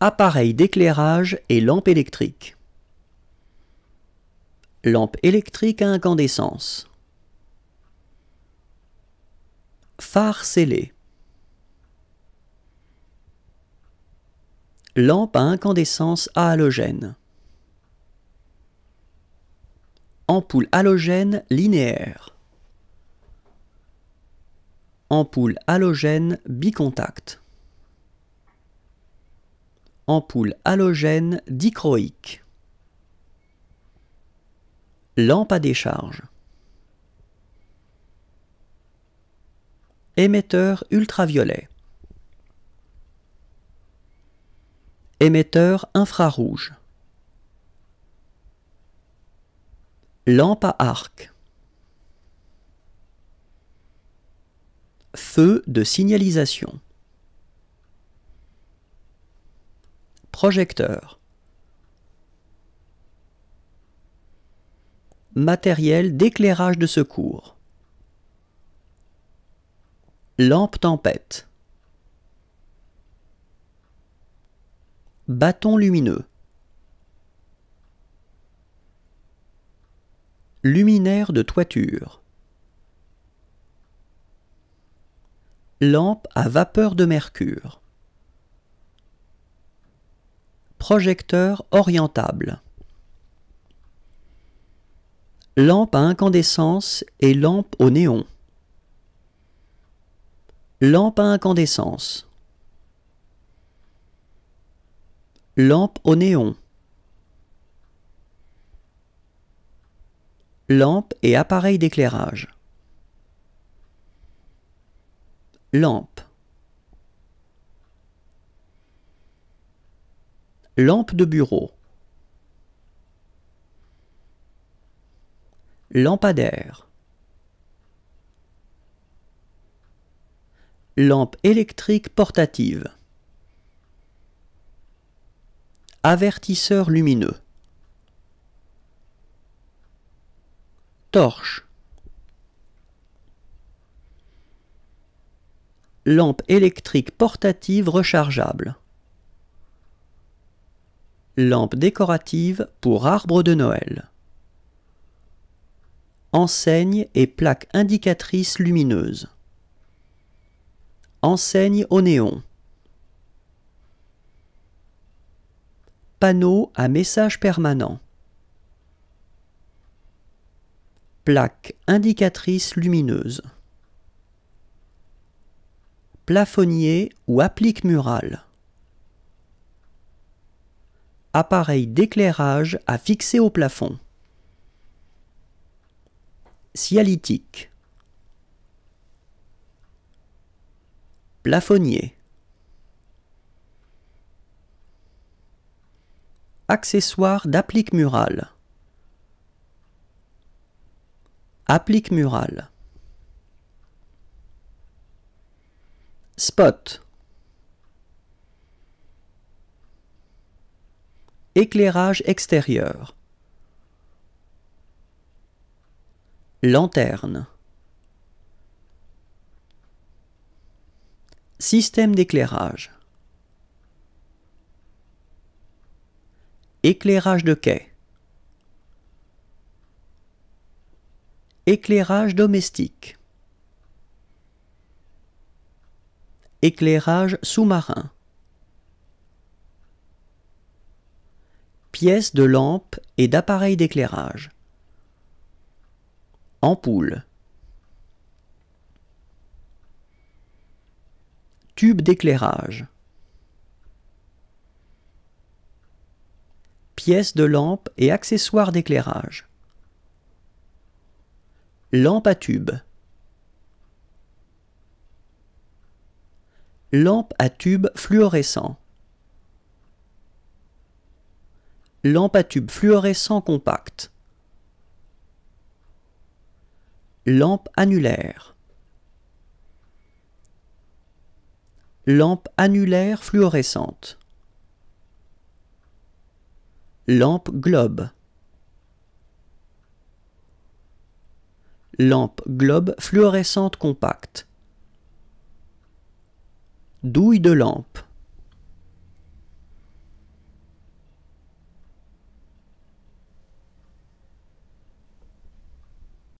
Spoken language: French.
Appareil d'éclairage et lampe électrique. Lampe électrique à incandescence. Phare scellé. Lampe à incandescence à halogène. Ampoule halogène linéaire. Ampoule halogène bicontact ampoule halogène dichroïque. Lampe à décharge. Émetteur ultraviolet. Émetteur infrarouge. Lampe à arc. Feu de signalisation. projecteur matériel d'éclairage de secours lampe tempête bâton lumineux luminaire de toiture lampe à vapeur de mercure projecteur orientable. Lampe à incandescence et lampe au néon. Lampe à incandescence. Lampe au néon. Lampe et appareil d'éclairage. Lampe. Lampe de bureau. Lampadaire. Lampe électrique portative. Avertisseur lumineux. Torche. Lampe électrique portative rechargeable. Lampe décorative pour arbre de Noël. Enseigne et plaque indicatrice lumineuse. Enseigne au néon. Panneau à message permanent. Plaque indicatrice lumineuse. Plafonnier ou applique murale appareil d'éclairage à fixer au plafond. Sialytique Plafonnier. Accessoire d'applique murale. Applique murale. Spot. Éclairage extérieur. Lanterne. Système d'éclairage. Éclairage de quai. Éclairage domestique. Éclairage sous-marin. pièces de lampe et d'appareils d'éclairage. Ampoule. Tube d'éclairage. Pièces de lampe et accessoires d'éclairage. Lampe à tube. Lampe à tube fluorescent. Lampe à tube fluorescent compact. Lampe annulaire. Lampe annulaire fluorescente. Lampe globe. Lampe globe fluorescente compacte. Douille de lampe.